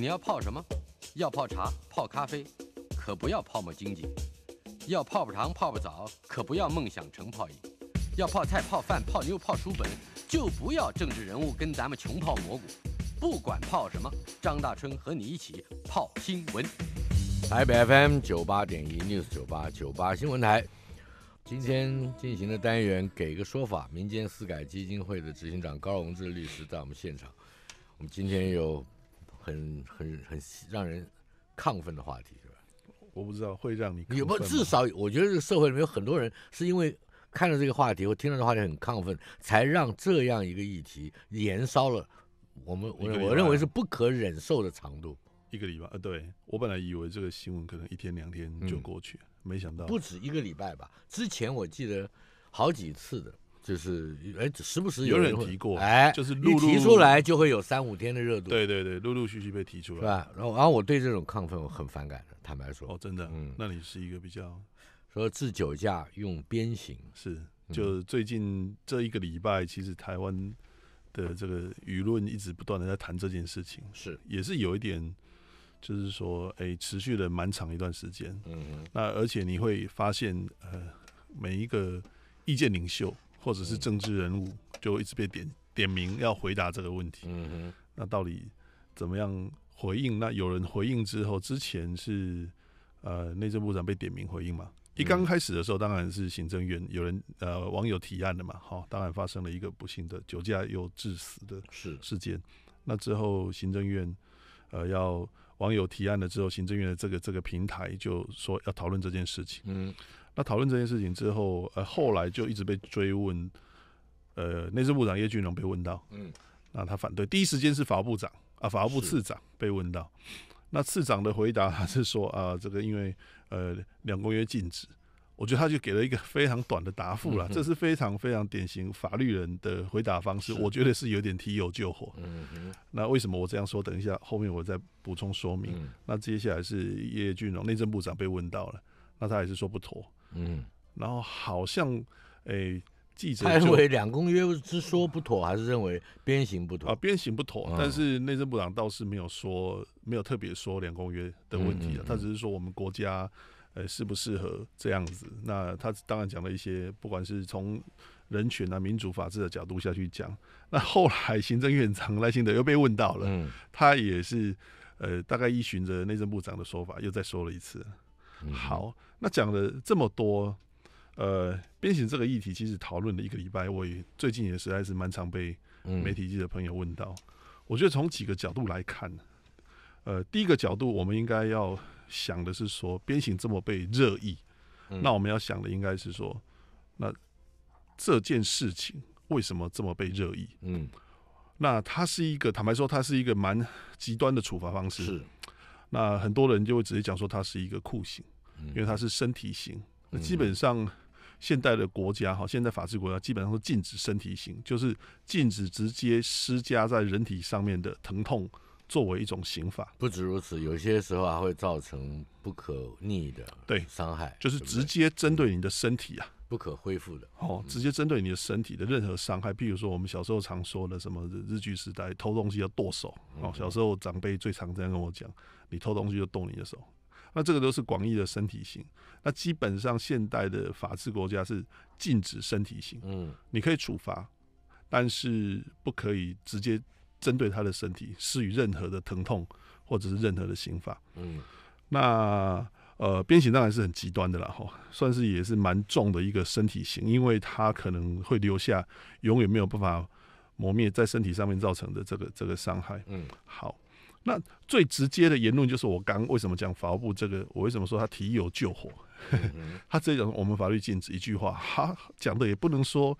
你要泡什么？要泡茶、泡咖啡，可不要泡沫经济；要泡泡糖、泡泡澡，可不要梦想成泡影；要泡菜、泡饭、泡妞、泡书本，就不要政治人物跟咱们穷泡蘑菇。不管泡什么，张大春和你一起泡新闻。台北 FM 九八点一 News 九八九八新闻台，今天进行的单元给个说法，民间私改基金会的执行长高荣志律师在我们现场。我们今天有。很很很让人亢奋的话题，是吧？我不知道会让你有不至少，我觉得这个社会里面有很多人是因为看了这个话题或听了这个话题很亢奋，才让这样一个议题燃烧了我们我我认为是不可忍受的长度一个礼拜啊！对我本来以为这个新闻可能一天两天就过去，没想到不止一个礼拜吧。之前我记得好几次的。就是哎，时不时有人提过，哎，就是一提出来就会有三五天的热度。对对对，陆陆续续被提出来，是吧？然后，然后我对这种亢奋我很反感的，坦白说。哦，真的，嗯，那你是一个比较说治酒驾用鞭刑是？就最近这一个礼拜，其实台湾的这个舆论一直不断的在谈这件事情，是也是有一点，就是说，哎，持续了蛮长一段时间。嗯嗯，那而且你会发现，呃，每一个意见领袖。或者是政治人物，就一直被点点名要回答这个问题。嗯哼，那到底怎么样回应？那有人回应之后，之前是呃内政部长被点名回应嘛？一刚开始的时候，当然是行政院有人呃网友提案的嘛。好，当然发生了一个不幸的酒驾又致死的事件。那之后行政院呃要网友提案了之后，行政院的这个这个平台就说要讨论这件事情。嗯。那讨论这件事情之后，呃，后来就一直被追问。呃，内政部长叶俊荣被问到，嗯，那他反对。第一时间是法务部长啊，法务部次长被问到，那次长的回答他是说啊，这个因为呃两公约禁止，我觉得他就给了一个非常短的答复了。这是非常非常典型法律人的回答方式，我觉得是有点提油救火。嗯那为什么我这样说？等一下后面我再补充说明。那接下来是叶俊荣内政部长被问到了，那他也是说不妥。嗯，然后好像，诶，记者认为两公约之说不妥，还是认为鞭刑不妥啊？鞭刑不妥，但是内政部长倒是没有说，没有特别说两公约的问题啊。他只是说我们国家，呃，适不适合这样子？那他当然讲了一些，不管是从人权啊、民主法治的角度下去讲。那后来行政院长赖幸德又被问到了，嗯，他也是，呃，大概依循着内政部长的说法，又再说了一次。好，那讲了这么多，呃，鞭刑这个议题其实讨论了一个礼拜，我也最近也实在是蛮常被媒体记者朋友问到。我觉得从几个角度来看，呃，第一个角度我们应该要想的是说，鞭刑这么被热议，那我们要想的应该是说，那这件事情为什么这么被热议？嗯，那它是一个坦白说，它是一个蛮极端的处罚方式。是。那很多人就会直接讲说，它是一个酷刑，因为它是身体刑。那基本上，现代的国家哈，现在法治国家基本上都禁止身体刑，就是禁止直接施加在人体上面的疼痛作为一种刑法。不止如此，有些时候还会造成不可逆的对伤害，就是直接针对你的身体啊，不可恢复的哦，直接针对你的身体的任何伤害。譬如说我们小时候常说的什么日据时代偷东西要剁手，哦，小时候长辈最常这样跟我讲。你偷东西就动你的手，那这个都是广义的身体刑。那基本上现代的法治国家是禁止身体刑。嗯，你可以处罚，但是不可以直接针对他的身体施予任何的疼痛或者是任何的刑罚。嗯，那呃鞭刑当然是很极端的了哈，算是也是蛮重的一个身体刑，因为它可能会留下永远没有办法磨灭在身体上面造成的这个这个伤害。嗯，好。那最直接的言论就是我刚为什么讲法务部这个？我为什么说他提有救火？他这种我们法律禁止一句话，哈讲的也不能说，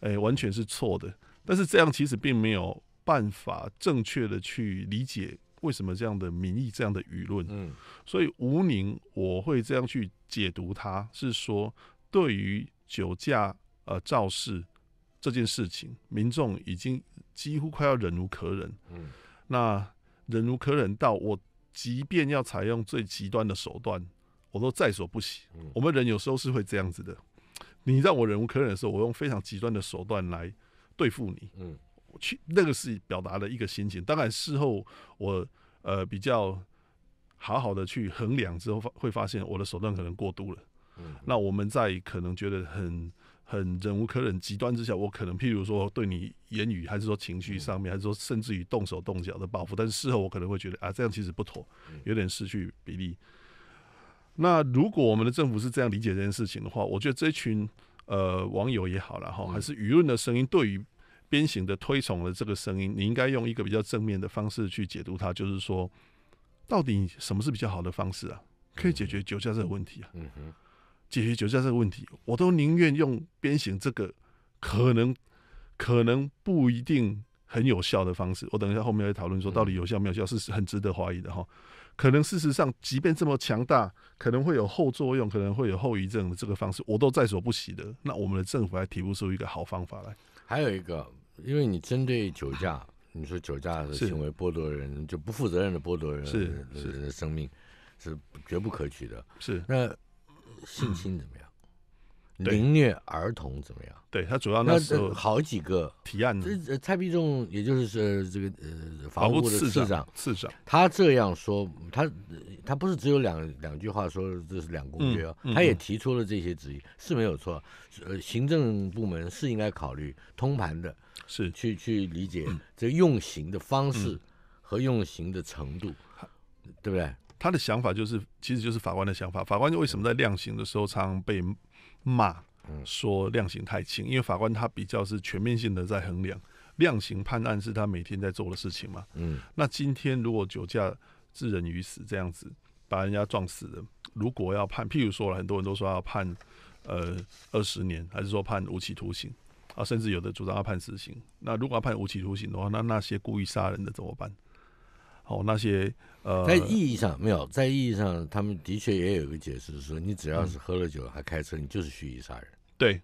哎完全是错的。但是这样其实并没有办法正确的去理解为什么这样的民意、这样的舆论。嗯，所以吴宁我会这样去解读，他是说对于酒驾呃肇事这件事情，民众已经几乎快要忍无可忍。嗯，那。忍无可忍到我，即便要采用最极端的手段，我都在所不惜。我们人有时候是会这样子的，你让我忍无可忍的时候，我用非常极端的手段来对付你。嗯，去那个是表达的一个心情。当然事后我呃比较好好的去衡量之后，发会发现我的手段可能过度了。嗯，那我们在可能觉得很。很忍无可忍，极端之下，我可能譬如说对你言语，还是说情绪上面，还是说甚至于动手动脚的报复，但是事后我可能会觉得啊，这样其实不妥，有点失去比例。那如果我们的政府是这样理解这件事情的话，我觉得这群呃网友也好了哈，还是舆论的声音对于鞭刑的推崇的这个声音，你应该用一个比较正面的方式去解读它，就是说到底什么是比较好的方式啊？可以解决酒驾这个问题啊？嗯哼。解决酒驾这个问题，我都宁愿用鞭刑这个可能可能不一定很有效的方式。我等一下后面会讨论说到底有效没有效，是很值得怀疑的哈。可能事实上，即便这么强大，可能会有后作用，可能会有后遗症的这个方式，我都在所不惜的。那我们的政府还提不出一个好方法来。还有一个，因为你针对酒驾，你说酒驾的行为剥夺人就不负责任的剥夺人是人的生命，是绝不可取的。是那。性侵怎么样？凌虐儿童怎么样？对他主要那时候好几个提案。这蔡必忠，也就是这个呃，法务部的市长市长，他这样说，他他不是只有两两句话说这是两公约，他也提出了这些质疑，是没有错。呃，行政部门是应该考虑通盘的，是去去理解这用刑的方式和用刑的程度，对不对？他的想法就是，其实就是法官的想法。法官为什么在量刑的时候常常被骂，说量刑太轻？因为法官他比较是全面性的在衡量，量刑判案是他每天在做的事情嘛。嗯，那今天如果酒驾致人于死这样子，把人家撞死了，如果要判，譬如说了，很多人都说要判呃二十年，还是说判无期徒刑啊？甚至有的主张要判死刑。那如果要判无期徒刑的话，那那些故意杀人的怎么办？哦，那些呃，在意义上没有，在意义上，他们的确也有一个解释，说你只要是喝了酒还开车，你就是蓄意杀人。对，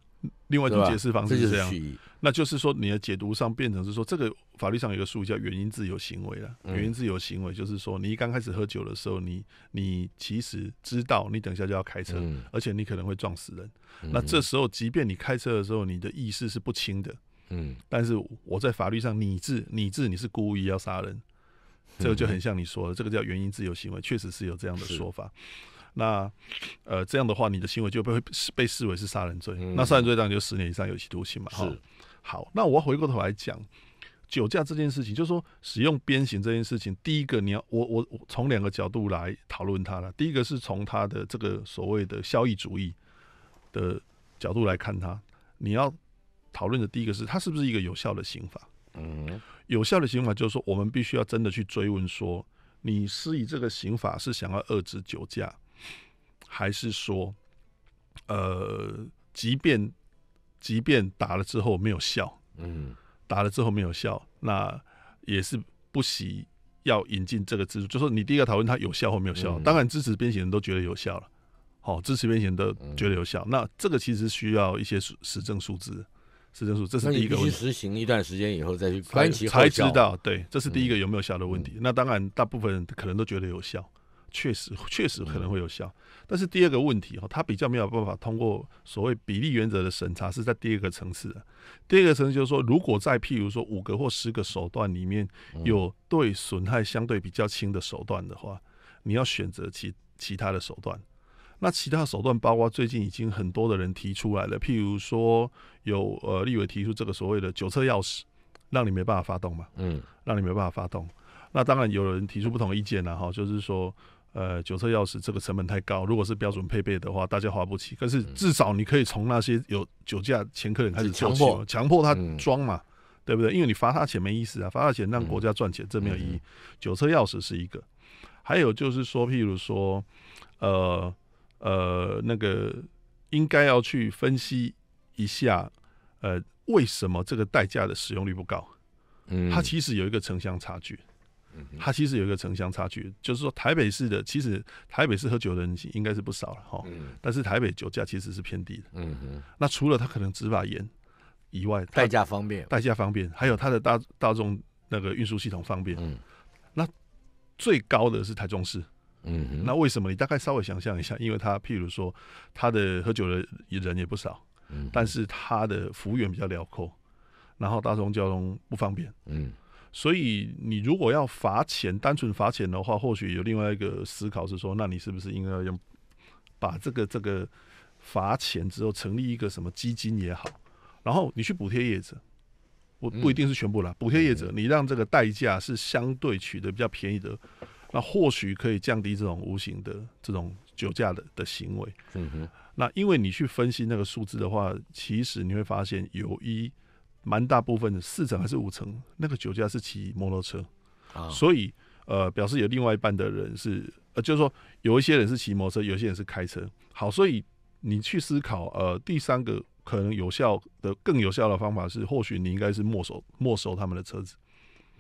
另外一种解释方式就是这样。那就是说，你的解读上变成是说，这个法律上有个术语叫“原因自由行为”了。原因自由行为就是说，你刚开始喝酒的时候，你你其实知道你等下就要开车，而且你可能会撞死人。那这时候，即便你开车的时候你的意识是不清的，嗯，但是我在法律上，你自你自你是故意要杀人。这个就很像你说的，这个叫原因自由行为，确实是有这样的说法。那，呃，这样的话，你的行为就被被视为是杀人罪，那杀人罪当然就十年以上有期徒刑嘛。哈，好，那我回过头来讲酒驾这件事情，就是说使用鞭刑这件事情，第一个你要，我我从两个角度来讨论它了。第一个是从它的这个所谓的效益主义的角度来看它，你要讨论的第一个是它是不是一个有效的刑法。嗯。有效的刑法就是说，我们必须要真的去追问：说你施以这个刑法是想要遏制酒驾，还是说，呃，即便即便打了之后没有效，嗯，打了之后没有效，那也是不惜要引进这个制度。就说你第一个讨论它有效或没有效，当然支持编写人都觉得有效了，好，支持编写的觉得有效，那这个其实需要一些实实证数字。这是，这是一个去实行一段时间以后再去观才知道，对，这是第一个有没有效的问题。那当然，大部分人可能都觉得有效，确实确实可能会有效。但是第二个问题哈，它比较没有办法通过所谓比例原则的审查，是在第二个层次的。第二个层次就是说，如果在譬如说五个或十个手段里面有对损害相对比较轻的手段的话，你要选择其其他的手段。那其他手段包括最近已经很多的人提出来了，譬如说有呃立委提出这个所谓的酒车钥匙，让你没办法发动嘛，嗯，让你没办法发动。那当然有人提出不同意见了哈，就是说呃酒车钥匙这个成本太高，如果是标准配备的话，大家花不起。可是至少你可以从那些有酒驾前科人开始，强迫强迫他装嘛，对不对？因为你罚他钱没意思啊，罚他钱让国家赚钱这没有意义。酒车钥匙是一个，还有就是说譬如说呃。呃，那个应该要去分析一下，呃，为什么这个代价的使用率不高？嗯，它其实有一个城乡差距，嗯，它其实有一个城乡差距，就是说台北市的其实台北市喝酒的人应该是不少了哈，但是台北酒价其实是偏低的，嗯那除了它可能执法严以外，代价方便，代价方便，还有它的大大众那个运输系统方便，嗯，那最高的是台中市。嗯，那为什么？你大概稍微想象一下，因为他譬如说，他的喝酒的人也不少，嗯，但是他的服务员比较辽阔，然后大众交通不方便，嗯，所以你如果要罚钱，单纯罚钱的话，或许有另外一个思考是说，那你是不是应该要用把这个这个罚钱之后成立一个什么基金也好，然后你去补贴业者，我不一定是全部啦，补贴业者，你让这个代价是相对取得比较便宜的。那或许可以降低这种无形的这种酒驾的的行为。嗯哼，那因为你去分析那个数字的话，其实你会发现有一蛮大部分的四成还是五成那个酒驾是骑摩托车，啊，所以呃表示有另外一半的人是呃就是说有一些人是骑摩托车，有些人是开车。好，所以你去思考呃第三个可能有效的更有效的方法是，或许你应该是没收没收他们的车子。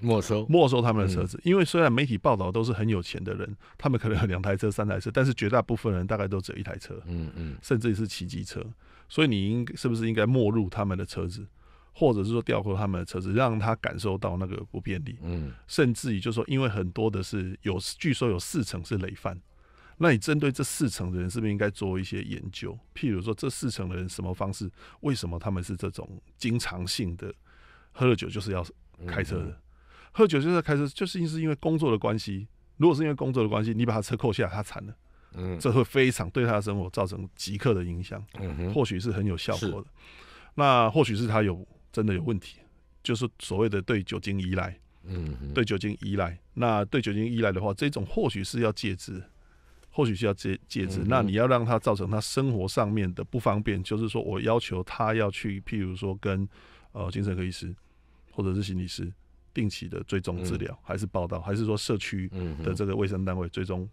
没收没收他们的车子，因为虽然媒体报道都是很有钱的人，他们可能有两台车、三台车，但是绝大部分人大概都只有一台车，嗯嗯，甚至是骑机车，所以你应是不是应该没入他们的车子，或者是说调过他们的车子，让他感受到那个不便利，嗯，甚至于就说，因为很多的是有据说有四成是累犯，那你针对这四成的人是不是应该做一些研究？譬如说这四成的人什么方式，为什么他们是这种经常性的喝了酒就是要开车的？喝酒就是开车，就是因为工作的关系。如果是因为工作的关系，你把他车扣下来，他惨了。嗯，这会非常对他的生活造成即刻的影响。嗯或许是很有效果的。那或许是他有真的有问题，就是所谓的对酒精依赖。嗯，对酒精依赖。那对酒精依赖的话，这种或许是要戒制。或许是要戒戒治。那你要让他造成他生活上面的不方便，就是说我要求他要去，譬如说跟呃精神科医师或者是心理师。定期的追踪治疗还是报道，还是说社区的这个卫生单位追踪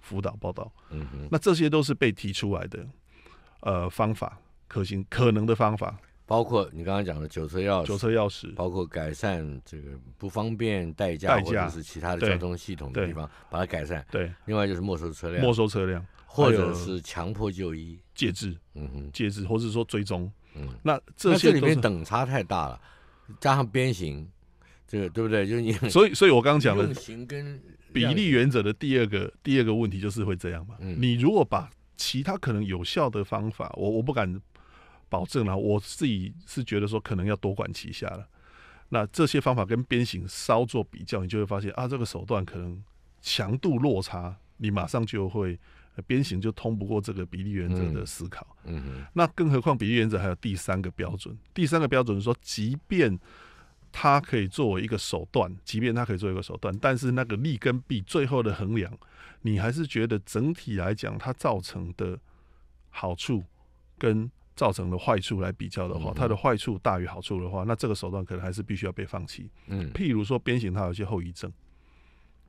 辅导报道？嗯哼，那这些都是被提出来的呃方法，可行可能的方法，包括你刚刚讲的酒车匙，酒车钥匙，包括改善这个不方便代驾或者是其他的交通系统的地方把它改善。对，另外就是没收车辆，没收车辆，或者是强迫就医戒治，嗯哼戒治，或者说追踪。嗯，那这些里面等差太大了，加上鞭形。这个对不对？就是你，所以，所以我刚刚讲了，用形跟比例原则的第二个第二个问题就是会这样嘛？你如果把其他可能有效的方法，我我不敢保证了，我自己是觉得说可能要多管齐下了。那这些方法跟鞭形稍作比较，你就会发现啊，这个手段可能强度落差，你马上就会鞭形就通不过这个比例原则的思考。嗯，那更何况比例原则还有第三个标准，第三个标准是说，即便。它可以作为一个手段，即便它可以作为一个手段，但是那个利跟弊最后的衡量，你还是觉得整体来讲，它造成的好处跟造成的坏处来比较的话，它的坏处大于好处的话，那这个手段可能还是必须要被放弃。嗯，譬如说鞭刑，它有些后遗症，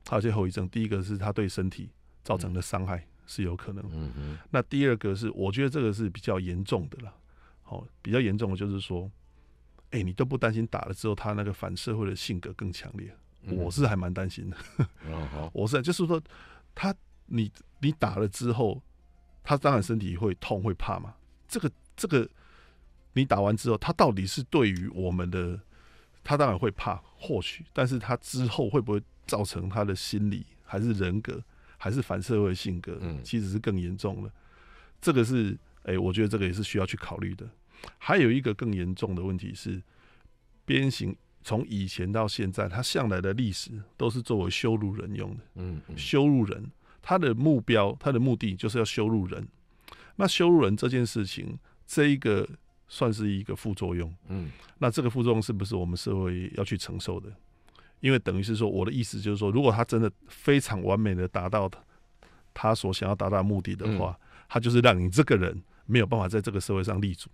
它有些后遗症。第一个是它对身体造成的伤害是有可能。嗯嗯。那第二个是，我觉得这个是比较严重的了。好，比较严重的就是说。哎，你都不担心打了之后他那个反社会的性格更强烈？我是还蛮担心的。我是就是说，他你你打了之后，他当然身体会痛会怕嘛。这个这个，你打完之后，他到底是对于我们的，他当然会怕，或许，但是他之后会不会造成他的心理还是人格还是反社会性格，其实是更严重的。这个是哎，我觉得这个也是需要去考虑的。还有一个更严重的问题是，鞭刑从以前到现在，它向来的历史都是作为羞辱人用的。嗯，羞辱人，他的目标，他的目的就是要羞辱人。那羞辱人这件事情，这一个算是一个副作用。嗯，那这个副作用是不是我们社会要去承受的？因为等于是说，我的意思就是说，如果他真的非常完美的达到他他所想要达到目的的话，他就是让你这个人没有办法在这个社会上立足。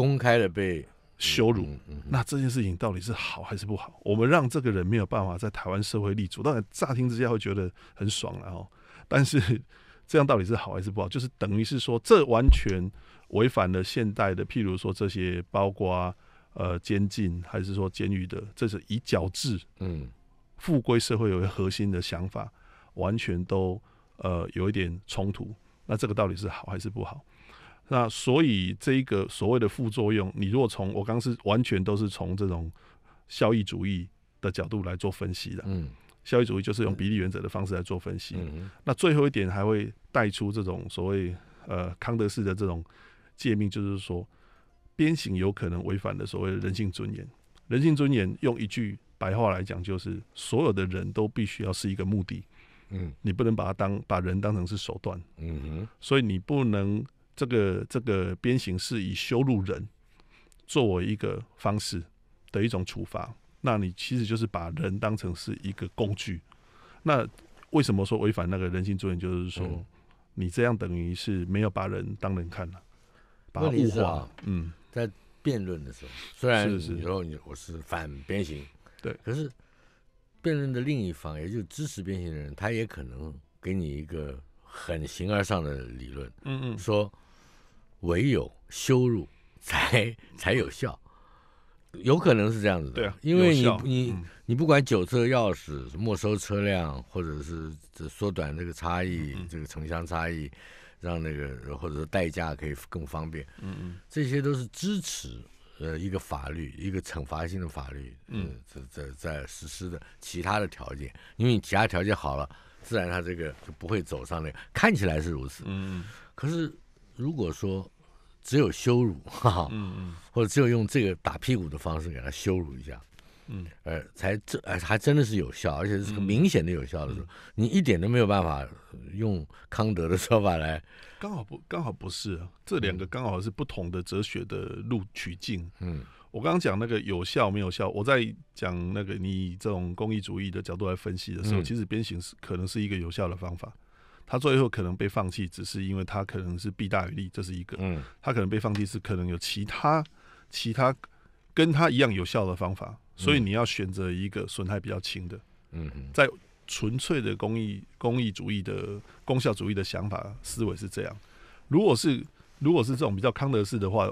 公开的被羞辱，那这件事情到底是好还是不好？我们让这个人没有办法在台湾社会立足，当然乍听之下会觉得很爽，了哦。但是这样到底是好还是不好？就是等于是说，这完全违反了现代的，譬如说这些包括呃监禁，还是说监狱的，这是以矫治嗯复归社会为核心的想法，完全都呃有一点冲突。那这个到底是好还是不好？那所以，这一个所谓的副作用，你如果从我刚是完全都是从这种效益主义的角度来做分析的，嗯，效益主义就是用比例原则的方式来做分析。那最后一点还会带出这种所谓呃康德式的这种界命，就是说，鞭刑有可能违反的所谓人性尊严。人性尊严用一句白话来讲，就是所有的人都必须要是一个目的，嗯，你不能把它当把人当成是手段，嗯哼，所以你不能。这个这个鞭刑是以羞辱人作为一个方式的一种处罚，那你其实就是把人当成是一个工具。那为什么说违反那个人性尊严？就是说，你这样等于是没有把人当人看了，把物化。嗯，在辩论的时候，虽然你说你我是反鞭刑，对，可是辩论的另一方，也就是支持鞭刑的人，他也可能给你一个很形而上的理论。嗯嗯，说。唯有羞辱才才有效，有可能是这样子的。对啊，因为你你你不管酒车钥匙没收车辆，或者是这缩短这个差异，这个城乡差异，让那个或者是代驾可以更方便。嗯嗯，这些都是支持呃一个法律，一个惩罚性的法律。嗯，在在在实施的其他的条件，因为你其他条件好了，自然他这个就不会走上那看起来是如此。嗯，可是。如果说只有羞辱，哈，嗯嗯，或者只有用这个打屁股的方式给他羞辱一下，嗯，呃，才这，哎，还真的是有效，而且是很明显的有效的。说你一点都没有办法用康德的说法来，刚好不，刚好不是，这两个刚好是不同的哲学的路取径。嗯，我刚刚讲那个有效没有效，我在讲那个你以这种功利主义的角度来分析的时候，其实鞭刑是可能是一个有效的方法。他最后可能被放弃，只是因为他可能是弊大于利，这是一个。嗯，他可能被放弃是可能有其他其他跟他一样有效的方法，所以你要选择一个损害比较轻的。嗯，在纯粹的公益、公益主义的功效主义的想法思维是这样。如果是如果是这种比较康德式的话，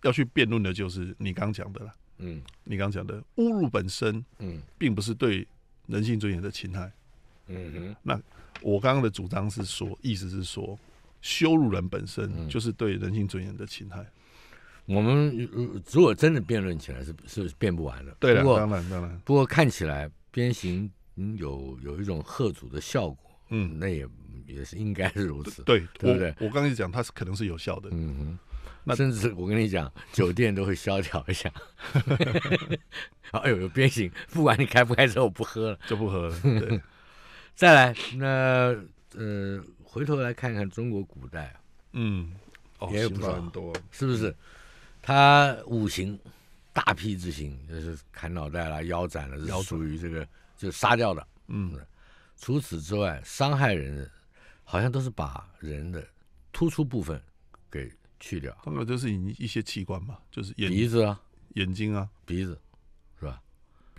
要去辩论的就是你刚讲的了。嗯，你刚讲的侮辱本身，嗯，并不是对人性尊严的侵害。嗯哼，那我刚刚的主张是说，意思是说，羞辱人本身就是对人性尊严的侵害。我们如如果真的辩论起来，是是辩不完了。对的，当然当然。不过看起来鞭刑有有一种喝阻的效果。嗯，那也也是应该是如此。对，对不对？我刚才讲它是可能是有效的。嗯哼，那甚至我跟你讲，酒店都会萧条一下。哎呦，有鞭刑，不管你开不开车，我不喝了，就不喝了。对。再来，那呃，回头来看看中国古代嗯，嗯，也有不少很多，是不是？他五行，大辟之刑就是砍脑袋啦、腰斩了，是属于这个，就杀掉的。嗯，除此之外，伤害人的好像都是把人的突出部分给去掉，后面都是一一些器官嘛，就是眼鼻子啊、眼睛啊、鼻子。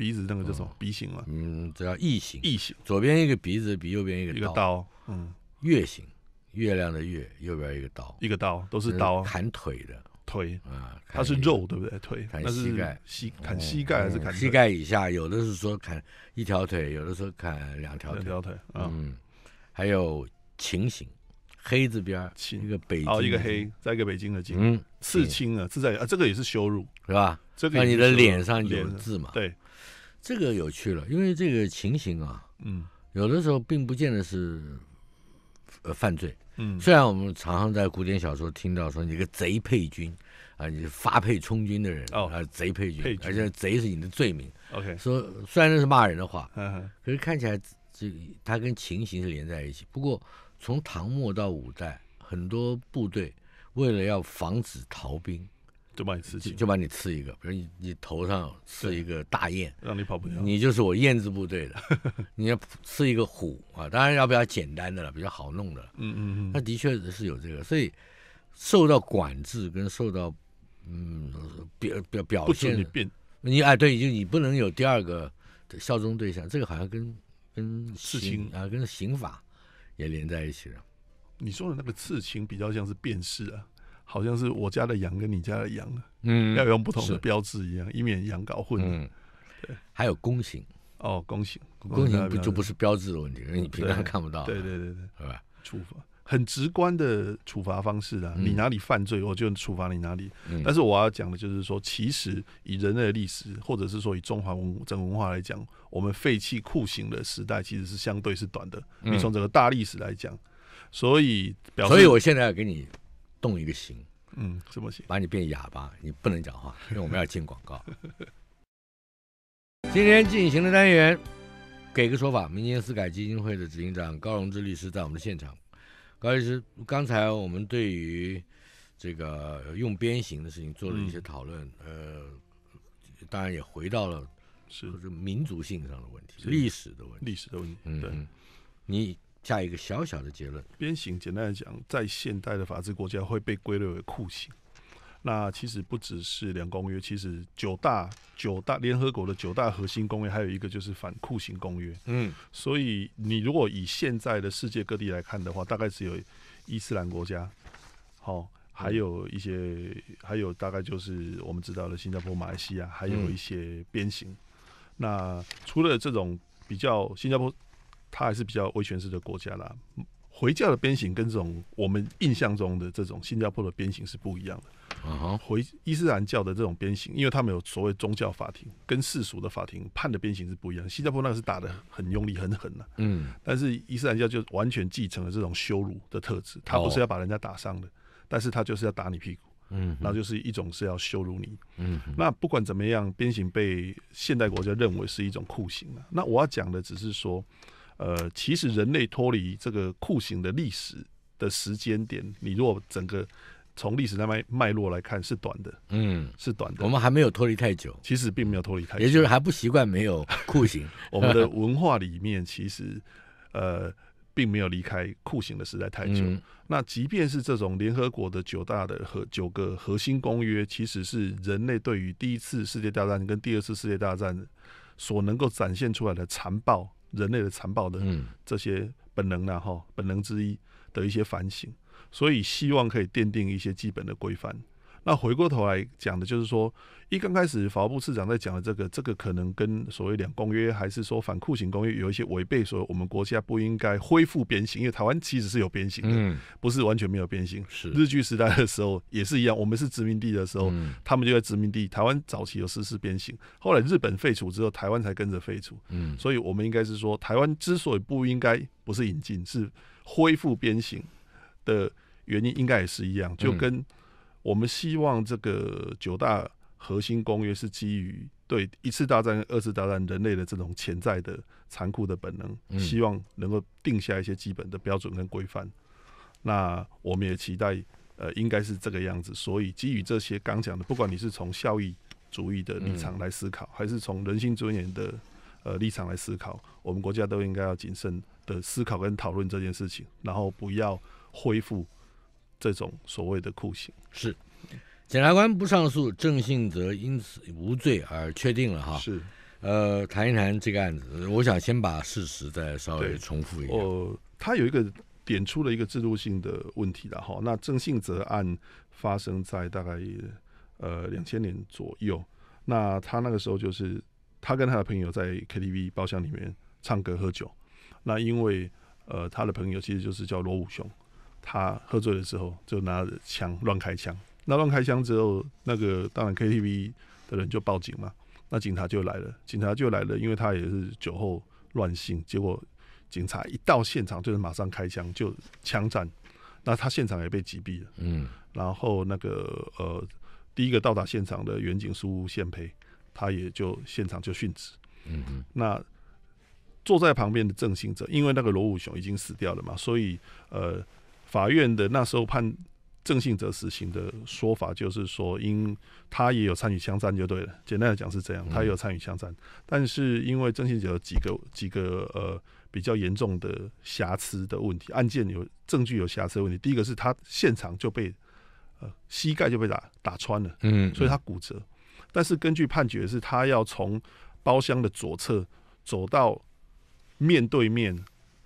鼻子那个叫什么？鼻形嘛？嗯，叫异形。异形。左边一个鼻子，比右边一个一个刀。嗯，月形，月亮的月，右边一个刀，一个刀，都是刀砍腿的腿啊。它是肉对不对？腿，砍膝盖膝砍膝盖还是砍膝盖以下？有的是说砍一条腿，有的时候砍两条腿。两条腿，嗯，还有情形，黑字边儿，一个北京，哦，一个黑，再一个北京的京，嗯，刺青啊，刺在啊，这个也是羞辱，是吧？这个你的脸上有字嘛？对。这个有趣了，因为这个情形啊，嗯，有的时候并不见得是呃犯罪，嗯，虽然我们常常在古典小说听到说你个贼配军，啊，你发配充军的人，哦，还贼配军，而且贼是你的罪名，OK，说虽然那是骂人的话，嗯可是看起来这他跟情形是连在一起。不过从唐末到五代，很多部队为了要防止逃兵。就把你吃就把你吃一个，比如你你头上吃一个大雁，让你跑不掉，你就是我燕子部队的。你要吃一个虎啊，当然要比较简单的了，比较好弄的。嗯嗯嗯，那的确是有这个，所以受到管制跟受到嗯表表表现，你哎对，就你不能有第二个效忠对象，这个好像跟跟刺青啊跟刑法也连在一起了。你说的那个刺青比较像是变士啊。好像是我家的羊跟你家的羊，嗯，要用不同的标志一样，以免羊搞混。嗯，对，还有公刑哦，公刑，公刑不就不是标志的问题，因为你平常看不到。对对对对，是吧？处罚很直观的处罚方式啊，你哪里犯罪，我就处罚你哪里。但是我要讲的就是说，其实以人类历史，或者是说以中华文整文化来讲，我们废弃酷刑的时代其实是相对是短的。你从整个大历史来讲，所以，所以我现在要给你。动一个刑，嗯，什么把你变哑巴，你不能讲话，因为我们要进广告。今天进行的单元，给个说法。民间私改基金会的执行长高荣志律师在我们的现场。高律师，刚才我们对于这个用鞭刑的事情做了一些讨论，呃，当然也回到了是民族性上的问题，历史的问题，历史的问题，对。你。下一个小小的结论：鞭刑，简单的讲，在现代的法治国家会被归类为酷刑。那其实不只是《两公约》，其实九大、九大联合国的九大核心公约，还有一个就是反酷刑公约。嗯，所以你如果以现在的世界各地来看的话，大概是有伊斯兰国家，好，还有一些，还有大概就是我们知道的新加坡、马来西亚，还有一些鞭刑。那除了这种比较新加坡。它还是比较威权式的国家啦。回教的鞭刑跟这种我们印象中的这种新加坡的鞭刑是不一样的。回伊斯兰教的这种鞭刑，因为他们有所谓宗教法庭，跟世俗的法庭判的鞭刑是不一样的。新加坡那个是打的很用力、很狠的。嗯，但是伊斯兰教就完全继承了这种羞辱的特质，他不是要把人家打伤的，但是他就是要打你屁股。嗯，那就是一种是要羞辱你。嗯，那不管怎么样，鞭刑被现代国家认为是一种酷刑了。那我要讲的只是说。呃，其实人类脱离这个酷刑的历史的时间点，你如果整个从历史脉脉络来看，是短的，嗯，是短的。我们还没有脱离太久，其实并没有脱离太久，也就是还不习惯没有酷刑。我们的文化里面，其实呃，并没有离开酷刑的时代太久。那即便是这种联合国的九大的核九个核心公约，其实是人类对于第一次世界大战跟第二次世界大战所能够展现出来的残暴。人类的残暴的这些本能呢？哈，本能之一的一些反省，所以希望可以奠定一些基本的规范。那回过头来讲的就是说，一刚开始法务部市长在讲的这个，这个可能跟所谓两公约还是说反酷刑公约有一些违背，所以我们国家不应该恢复鞭刑，因为台湾其实是有鞭刑的，不是完全没有鞭刑。是日据时代的时候也是一样，我们是殖民地的时候，他们就在殖民地台湾早期有实施鞭刑，后来日本废除之后，台湾才跟着废除。嗯，所以我们应该是说，台湾之所以不应该不是引进，是恢复鞭刑的原因，应该也是一样，就跟。我们希望这个九大核心公约是基于对一次大战、二次大战人类的这种潜在的残酷的本能，希望能够定下一些基本的标准跟规范。那我们也期待，呃，应该是这个样子。所以，基于这些刚讲的，不管你是从效益主义的立场来思考，还是从人性尊严的呃立场来思考，我们国家都应该要谨慎的思考跟讨论这件事情，然后不要恢复。这种所谓的酷刑是，检察官不上诉，郑信哲因此无罪而确定了哈。是，呃，谈一谈这个案子，我想先把事实再稍微重复一下。哦，他有一个点出了一个制度性的问题了哈。那郑信哲案发生在大概呃两千年左右，那他那个时候就是他跟他的朋友在 KTV 包厢里面唱歌喝酒，那因为呃他的朋友其实就是叫罗武雄。他喝醉了之后，就拿着枪乱开枪。那乱开枪之后，那个当然 KTV 的人就报警嘛。那警察就来了，警察就来了，因为他也是酒后乱性，结果警察一到现场就是马上开枪，就枪战。那他现场也被击毙了。嗯。然后那个呃，第一个到达现场的远景苏宪培，他也就现场就殉职。嗯。那坐在旁边的正兴者，因为那个罗武雄已经死掉了嘛，所以呃。法院的那时候判郑信哲死刑的说法，就是说因他也有参与枪战就对了。简单的讲是这样，他也有参与枪战，但是因为郑信哲有几个几个呃比较严重的瑕疵的问题，案件有证据有瑕疵问题。第一个是他现场就被呃膝盖就被打打穿了，嗯，所以他骨折。但是根据判决是，他要从包厢的左侧走到面对面。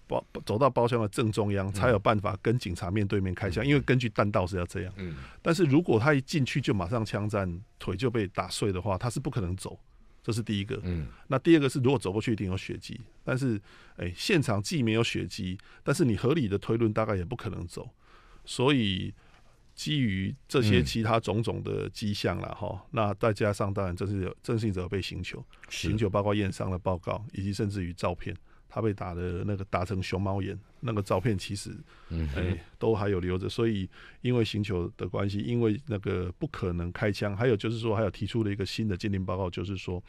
包走到包厢的正中央才有办法跟警察面对面开枪，因为根据弹道是要这样。嗯，但是如果他一进去就马上枪战，腿就被打碎的话，他是不可能走。这是第一个。嗯，那第二个是如果走过去一定有血迹，但是哎，现场既没有血迹，但是你合理的推论大概也不可能走。所以基于这些其他种种的迹象了哈，那再加上当然这是有真信者被刑求，刑求包括验伤的报告以及甚至于照片。他被打的那个打成熊猫眼，那个照片其实，哎，都还有留着。所以因为星求的关系，因为那个不可能开枪，还有就是说，还有提出了一个新的鉴定报告，就是说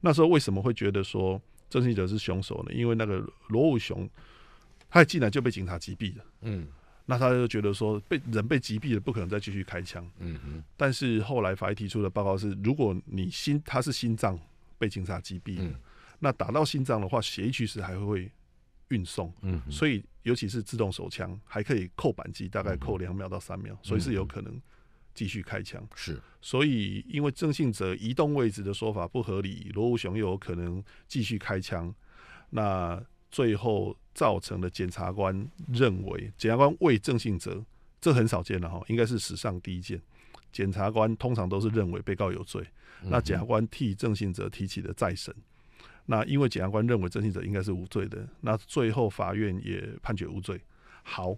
那时候为什么会觉得说真信者是凶手呢？因为那个罗武雄，他一进来就被警察击毙了。嗯，那他就觉得说被人被击毙了，不可能再继续开枪。嗯但是后来法医提出的报告是，如果你心他是心脏被警察击毙的。那打到心脏的话，血液其实还会运送，嗯，所以尤其是自动手枪还可以扣扳机，大概扣两秒到三秒，所以是有可能继续开枪。是，所以因为郑信哲移动位置的说法不合理，罗无雄有可能继续开枪，那最后造成的检察官认为，检察官为郑信哲，这很少见了哈，应该是史上第一件。检察官通常都是认为被告有罪，那检察官替郑信哲提起的再审。那因为检察官认为征信者应该是无罪的，那最后法院也判决无罪。好，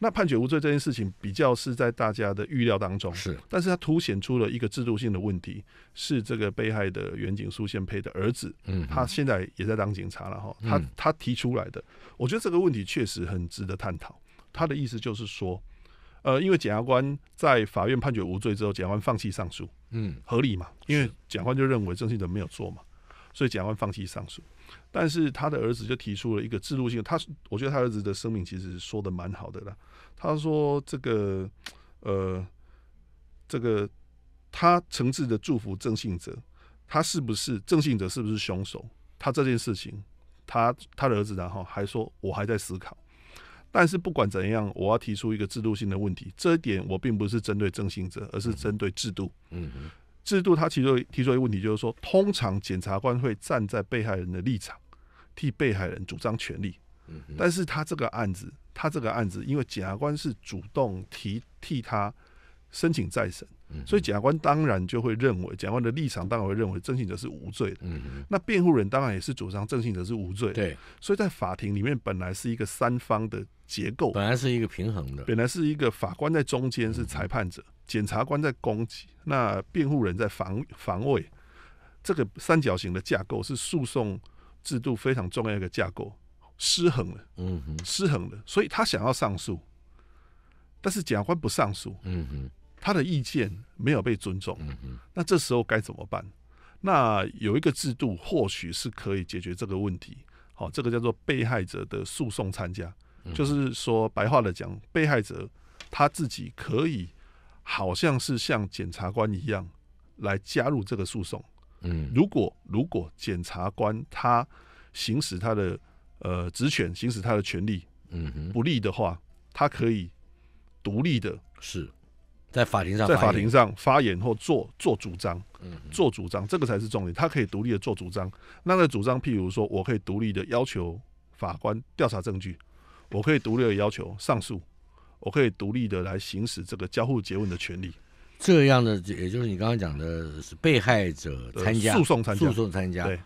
那判决无罪这件事情比较是在大家的预料当中，是，但是它凸显出了一个制度性的问题，是这个被害的远景苏宪佩的儿子，嗯，他现在也在当警察了哈，他他提出来的，我觉得这个问题确实很值得探讨。他的意思就是说，呃，因为检察官在法院判决无罪之后，检察官放弃上诉，嗯，合理嘛？因为检察官就认为征信者没有错嘛。所以蒋万放弃上诉，但是他的儿子就提出了一个制度性，他我觉得他儿子的声明其实说的蛮好的啦。他说这个，呃，这个他诚挚的祝福郑信哲，他是不是郑信哲是不是凶手？他这件事情，他他的儿子然后还说，我还在思考。但是不管怎样，我要提出一个制度性的问题，这一点我并不是针对郑信哲，而是针对制度。嗯制度他其实提出一个问题，就是说，通常检察官会站在被害人的立场，替被害人主张权利。但是他这个案子，他这个案子，因为检察官是主动提替他。申请再审，所以检察官当然就会认为，检察官的立场当然会认为郑信哲是无罪的。那辩护人当然也是主张郑信哲是无罪。对。所以在法庭里面本来是一个三方的结构，本来是一个平衡的，本来是一个法官在中间是裁判者，检察官在攻击，那辩护人在防防卫。这个三角形的架构是诉讼制度非常重要一个架构，失衡了。嗯哼，失衡了，所以他想要上诉，但是检察官不上诉。嗯哼。他的意见没有被尊重，那这时候该怎么办？那有一个制度或许是可以解决这个问题。好，这个叫做被害者的诉讼参加，就是说白话的讲，被害者他自己可以好像是像检察官一样来加入这个诉讼。嗯，如果如果检察官他行使他的呃职权，行使他的权利，嗯不利的话，他可以独立的，是。在法庭上，在法庭上发言或做做主张，做主张这个才是重点。他可以独立的做主张。那个主张，譬如说我可以独立的要求法官调查证据，我可以独立的要求上诉，我可以独立的来行使这个交互结问的权利。这样的，也就是你刚刚讲的是被害者参加诉讼，参加诉讼参加。对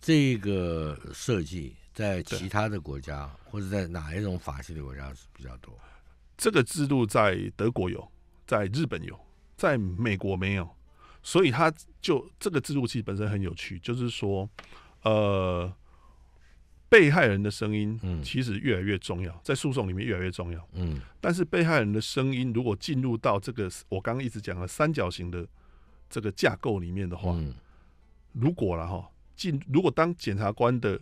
这个设计在其他的国家，或者在哪一种法系的国家是比较多？这个制度在德国有。在日本有，在美国没有，所以他就这个度其器本身很有趣，就是说，呃，被害人的声音，其实越来越重要，在诉讼里面越来越重要，嗯，但是被害人的声音如果进入到这个我刚刚一直讲的三角形的这个架构里面的话，嗯，如果了哈进，如果当检察官的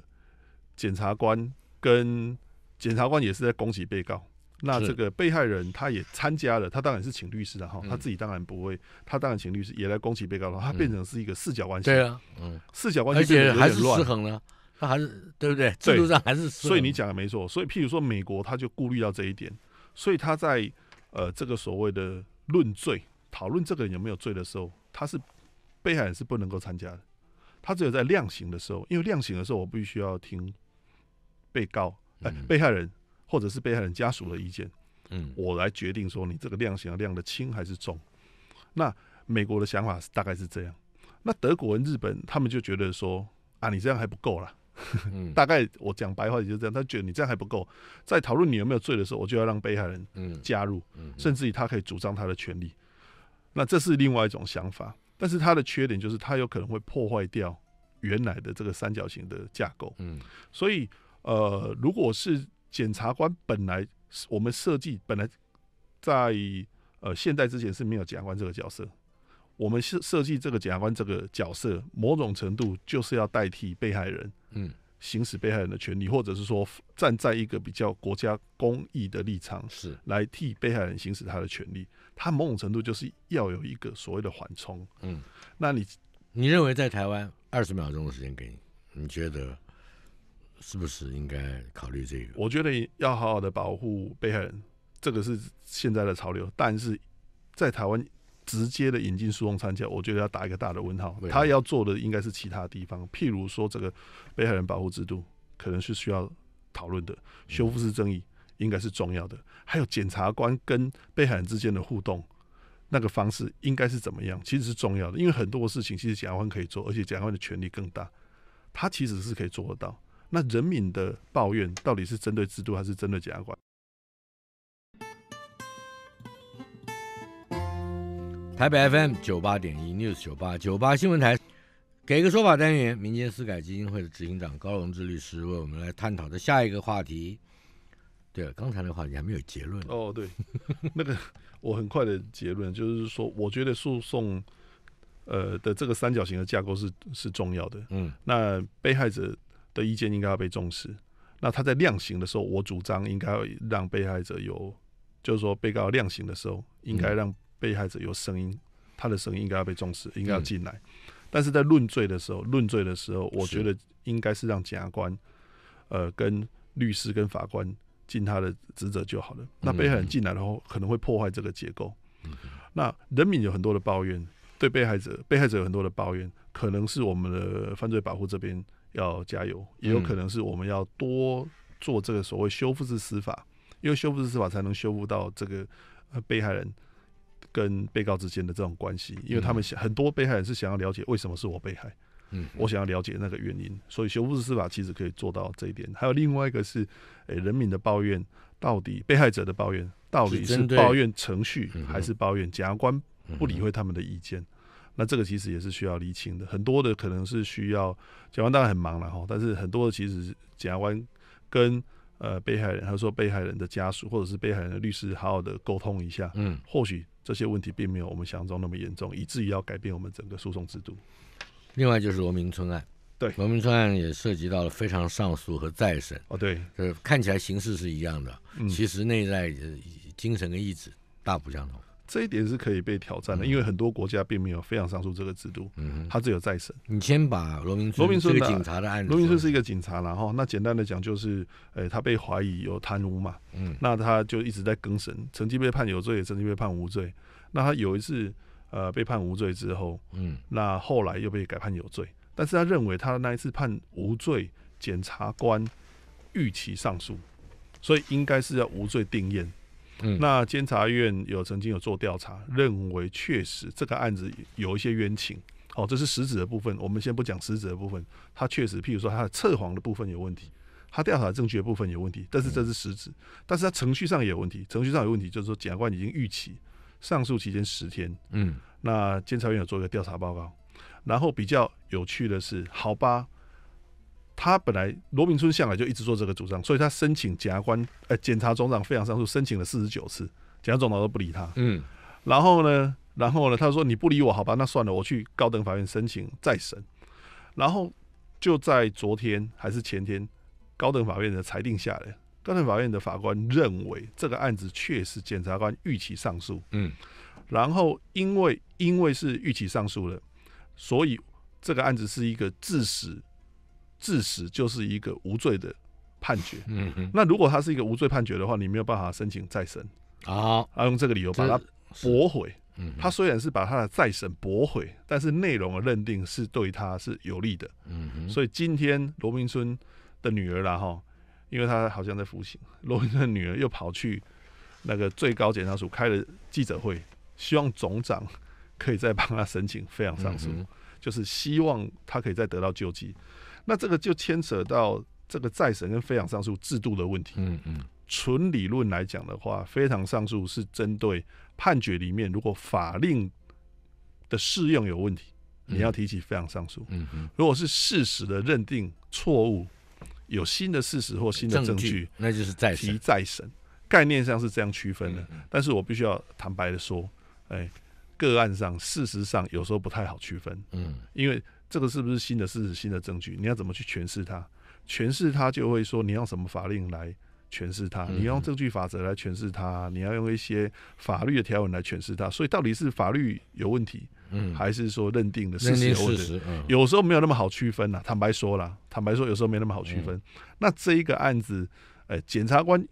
检察官跟检察官也是在恭喜被告。那这个被害人他也参加了，他当然是请律师的哈，他自己当然不会，他当然请律师也来攻击被告，他变成是一个四角关系。对啊，嗯，四角关系而且还是失衡了，他还是对不对？制度上还是所以你讲的没错。所以，譬如说美国，他就顾虑到这一点，所以他在呃这个所谓的论罪讨论这个人有没有罪的时候，他是被害人是不能够参加的，他只有在量刑的时候，因为量刑的时候我必须要听被告哎被害人。或者是被害人家属的意见，嗯，我来决定说你这个量刑要量的轻还是重。那美国的想法是大概是这样。那德国人、日本他们就觉得说啊，你这样还不够了。大概我讲白话也就这样。他觉得你这样还不够，在讨论你有没有罪的时候，我就要让被害人加入，甚至于他可以主张他的权利。那这是另外一种想法，但是他的缺点就是他有可能会破坏掉原来的这个三角形的架构。嗯，所以呃，如果是检察官本来我们设计本来在呃现代之前是没有检察官这个角色，我们设设计这个检察官这个角色，某种程度就是要代替被害人，嗯，行使被害人的权利，或者是说站在一个比较国家公义的立场，是来替被害人行使他的权利，他某种程度就是要有一个所谓的缓冲，嗯，那你你认为在台湾二十秒钟的时间给你，你觉得？是不是应该考虑这个？我觉得要好好的保护被害人，这个是现在的潮流。但是在台湾直接的引进诉讼参加，我觉得要打一个大的问号。他要做的应该是其他地方，譬如说这个被害人保护制度可能是需要讨论的。修复式争议应该是重要的，还有检察官跟被害人之间的互动，那个方式应该是怎么样？其实是重要的，因为很多事情其实检察官可以做，而且检察官的权力更大，他其实是可以做得到。那人民的抱怨到底是针对制度还是针对检察官？台北 FM 九八点一 News 九八九八新闻台，给个说法单元，民间私改基金会的执行长高荣志律师为我们来探讨的下一个话题。对了，刚才的话题还没有结论哦。对，那个我很快的结论就是说，我觉得诉讼呃的这个三角形的架构是是重要的。嗯，那被害者。的意见应该要被重视。那他在量刑的时候，我主张应该让被害者有，就是说被告量刑的时候，应该让被害者有声音，他的声音应该要被重视，应该要进来。但是在论罪的时候，论罪的时候，我觉得应该是让检察官、呃，跟律师、跟法官尽他的职责就好了。那被害人进来的话，可能会破坏这个结构。那人民有很多的抱怨，对被害者，被害者有很多的抱怨，可能是我们的犯罪保护这边。要加油，也有可能是我们要多做这个所谓修复式司法，因为修复式司法才能修复到这个被害人跟被告之间的这种关系，因为他们想、很多被害人是想要了解为什么是我被害，嗯，我想要了解那个原因，所以修复式司法其实可以做到这一点。还有另外一个是，诶，人民的抱怨到底，被害者的抱怨到底是抱怨程序，还是抱怨检察官不理会他们的意见？那这个其实也是需要厘清的，很多的可能是需要检察官当然很忙了哈，但是很多的其实检察官跟呃被害人还有说被害人的家属或者是被害人的律师好好的沟通一下，嗯，或许这些问题并没有我们想象中那么严重，以至于要改变我们整个诉讼制度。另外就是罗明春案，对，罗明春案也涉及到了非常上诉和再审，哦对，就是看起来形式是一样的，其实内在精神跟意志大不相同。这一点是可以被挑战的，因为很多国家并没有非常上诉这个制度，嗯，他只有再审。你先把罗明罗明顺的警察的案，罗明顺是一个警察然后那简单的讲就是，呃，他被怀疑有贪污嘛，嗯，那他就一直在更审，曾经被判有罪，也曾经被判无罪。那他有一次呃被判无罪之后，那后来又被改判有罪，但是他认为他那一次判无罪，检察官欲期上诉，所以应该是要无罪定验。那监察院有曾经有做调查，认为确实这个案子有一些冤情，哦，这是实质的部分，我们先不讲实质的部分，它确实，譬如说它测谎的部分有问题，它调查证据的部分有问题，但是这是实质，但是它程序上也有问题，程序上有问题，就是说检察官已经预期上诉期间十天，嗯，那监察院有做一个调查报告，然后比较有趣的是，好吧。他本来罗明春向来就一直做这个主张，所以他申请检察官，呃，检察总长非常上诉，申请了四十九次，检察总长都不理他。嗯，然后呢，然后呢，他说你不理我，好吧，那算了，我去高等法院申请再审。然后就在昨天还是前天，高等法院的裁定下来，高等法院的法官认为这个案子确实检察官逾期上诉。嗯，然后因为因为是逾期上诉了，所以这个案子是一个致使。事实就是一个无罪的判决。嗯哼，那如果他是一个无罪判决的话，你没有办法申请再审啊。要用这个理由把他驳回。嗯，他虽然是把他的再审驳回，但是内容的认定是对他是有利的。嗯哼，所以今天罗明春的女儿啦，哈，因为他好像在服刑，罗春的女儿又跑去那个最高检察署开了记者会，希望总长可以再帮他申请非常上诉，就是希望他可以再得到救济。那这个就牵扯到这个再审跟非常上诉制度的问题。嗯嗯，纯理论来讲的话，非常上诉是针对判决里面如果法令的适用有问题，你要提起非常上诉。嗯嗯，如果是事实的认定错误，有新的事实或新的证据，那就是再提再审。概念上是这样区分的，但是我必须要坦白的说，哎，个案上事实上有时候不太好区分。嗯，因为。这个是不是新的事实、新的证据？你要怎么去诠释它？诠释它就会说，你用什么法令来诠释它？你用证据法则来诠释它？你要用一些法律的条文来诠释它？所以到底是法律有问题，还是说认定的事实有问题？有时候没有那么好区分呐。坦白说了，坦白说，有时候没那么好区分。那这一个案子，哎，检察官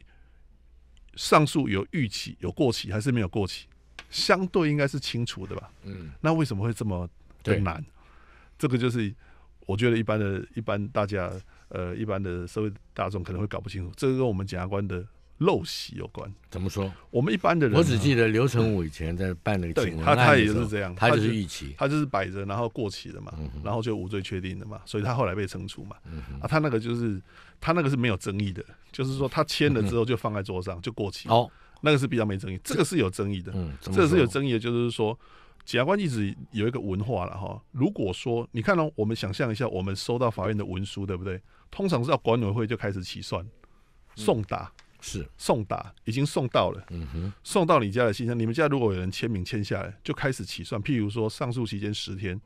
上诉有预期、有过期还是没有过期？相对应该是清楚的吧？嗯，那为什么会这么难？这个就是我觉得一般的一般大家呃一般的社会大众可能会搞不清楚，这个跟我们检察官的陋习有关。怎么说？我们一般的人，我只记得刘成武以前在办那个，对，他他也是这样，他就是预期，他就是摆着然后过期了嘛，然后就无罪确定的嘛，所以他后来被惩处嘛。啊，他那个就是他那个是没有争议的，就是说他签了之后就放在桌上就过期哦，那个是比较没争议，这个是有争议的，嗯，这是有争议，就是说。检察官一直有一个文化了哈，如果说你看了，我们想象一下，我们收到法院的文书，对不对？通常是要管委会就开始起算，送达是送达已经送到了，嗯哼，送到你家的信箱，你们家如果有人签名签下来，就开始起算。譬如说上诉期间十天，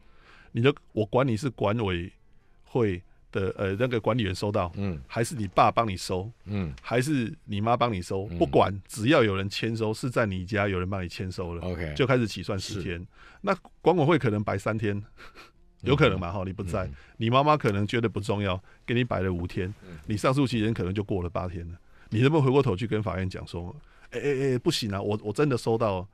你的我管你是管委会。的呃，那个管理员收到，嗯，还是你爸帮你收，嗯，还是你妈帮你收，不管只要有人签收，是在你家有人帮你签收了，OK，就开始起算十天。那管委会可能摆三天，有可能嘛？哈，你不在，你妈妈可能觉得不重要，给你摆了五天，你上诉期间可能就过了八天了。你能不能回过头去跟法院讲说，哎哎哎，不行啊，我我真的收到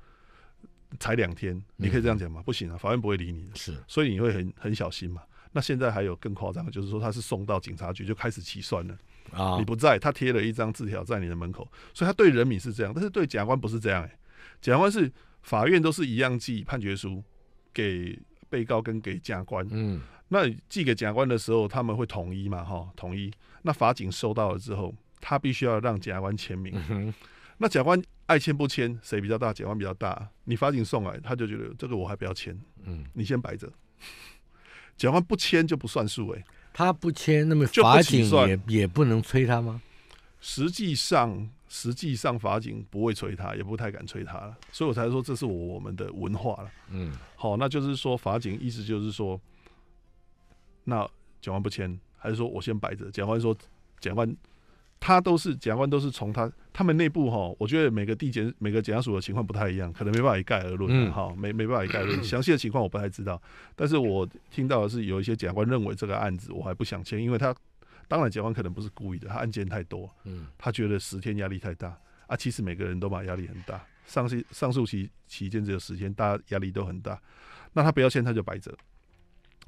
才两天，你可以这样讲吗？不行啊，法院不会理你的是，所以你会很很小心嘛。那现在还有更夸张，的，就是说他是送到警察局就开始起算了啊！你不在，他贴了一张字条在你的门口，所以他对人民是这样，但是对检察官不是这样哎。检察官是法院都是一样寄判决书给被告跟给检察官，嗯，那寄给检察官的时候他们会统一嘛哈？统一那法警收到了之后，他必须要让检察官签名，那检察官爱签不签？谁比较大？检察官比较大，你法警送来，他就觉得这个我还不要签，嗯，你先摆着。检方不签就不算数哎，他不签，那么法警也也不能催他吗？实际上，实际上法警不会催他，也不太敢催他了，所以我才说这是我我们的文化了。嗯，好，那就是说法警意思就是说，那检方不签，还是说我先摆着？检方说，检方。他都是检察官，都是从他他们内部哈，我觉得每个地检、每个检察署的情况不太一样，可能没办法一概而论哈，没没办法一概而论。详细的情况我不太知道，但是我听到的是有一些检察官认为这个案子我还不想签，因为他当然检察官可能不是故意的，他案件太多，嗯，他觉得十天压力太大啊，其实每个人都把压力很大。上诉上诉期期间只有十天，大家压力都很大，那他不要签他就白折，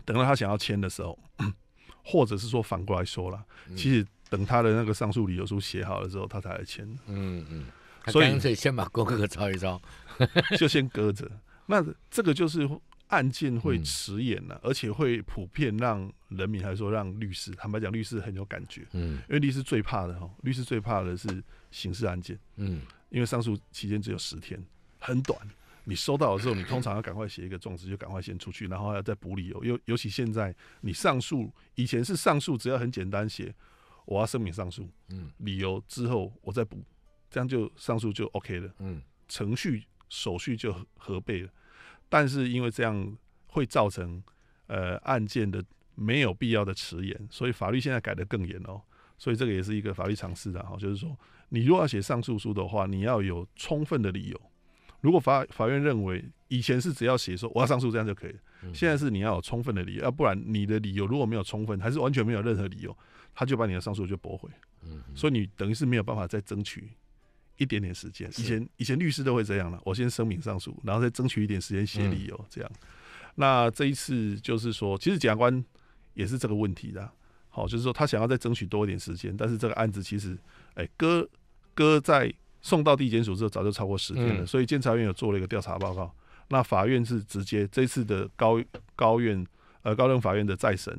等到他想要签的时候，或者是说反过来说了，其实。等他的那个上诉理由书写好了之后，他才来签。嗯嗯，所以先把郭哥哥抄一招，就先搁着。那这个就是案件会迟延了，而且会普遍让人民还说让律师坦白讲，律师很有感觉。嗯，因为律师最怕的哈，律师最怕的是刑事案件。嗯，因为上诉期间只有十天，很短。你收到的时候，你通常要赶快写一个状子，就赶快先出去，然后要再补理由。尤尤其现在你上诉，以前是上诉只要很简单写。我要声明上诉，嗯，理由之后我再补，这样就上诉就 OK 了，嗯，程序手续就合备了。但是因为这样会造成呃案件的没有必要的迟延，所以法律现在改得更严哦。所以这个也是一个法律常识的哈，就是说你如果要写上诉书的话，你要有充分的理由。如果法法院认为以前是只要写说我要上诉这样就可以现在是你要有充分的理由，要不然你的理由如果没有充分，还是完全没有任何理由，他就把你的上诉就驳回。所以你等于是没有办法再争取一点点时间。以前以前律师都会这样了，我先声明上诉，然后再争取一点时间写理由这样。那这一次就是说，其实检察官也是这个问题的，好，就是说他想要再争取多一点时间，但是这个案子其实，哎，搁搁在。送到地检署之后，早就超过十天了，所以监察院有做了一个调查报告。那法院是直接这次的高高院呃高等法院的再审，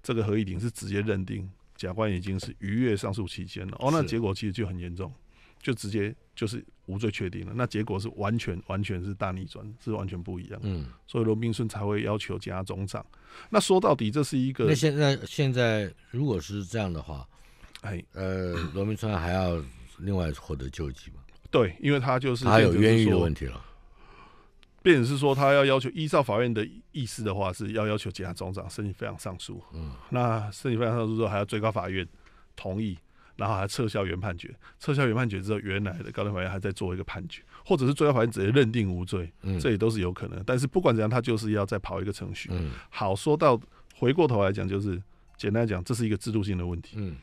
这个合议庭是直接认定假官已经是逾越上诉期间了。哦，那结果其实就很严重，就直接就是无罪确定了。那结果是完全完全是大逆转，是完全不一样。嗯，所以罗宾逊才会要求监察总长。那说到底，这是一个那现在现在如果是这样的话，哎呃，罗宾逊还要。另外获得救济嘛？对，因为他就是他有冤狱的问题了。变的是说，他要要求依照法院的意思的话，是要要求检察总长申请非常上诉。嗯，那申请非常上诉之后，还要最高法院同意，然后还撤销原判决。撤销原判决之后，原来的高等法院还在做一个判决，或者是最高法院直接认定无罪，嗯，这也都是有可能。但是不管怎样，他就是要再跑一个程序。嗯，好，说到回过头来讲，就是简单讲，这是一个制度性的问题。嗯。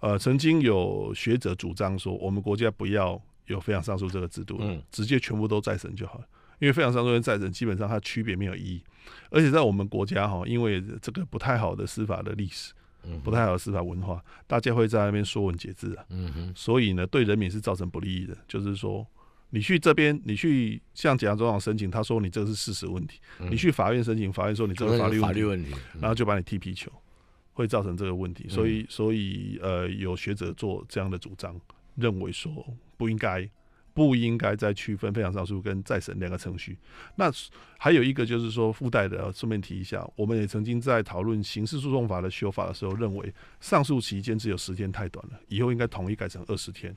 呃，曾经有学者主张说，我们国家不要有非常上诉这个制度，直接全部都再审就好了。因为非常上诉跟再审基本上它区别没有意义，而且在我们国家哈，因为这个不太好的司法的历史，不太好的司法文化，大家会在那边说文解字啊，所以呢，对人民是造成不利益的。就是说，你去这边，你去向检察总长申请，他说你这个是事实问题；你去法院申请，法院说你这个法律法律问题，然后就把你踢皮球。会造成这个问题，所以所以呃，有学者做这样的主张，认为说不应该不应该再区分非常上诉跟再审两个程序。那还有一个就是说附带的，顺便提一下，我们也曾经在讨论刑事诉讼法的修法的时候，认为上诉期间只有十天太短了，以后应该统一改成二十天。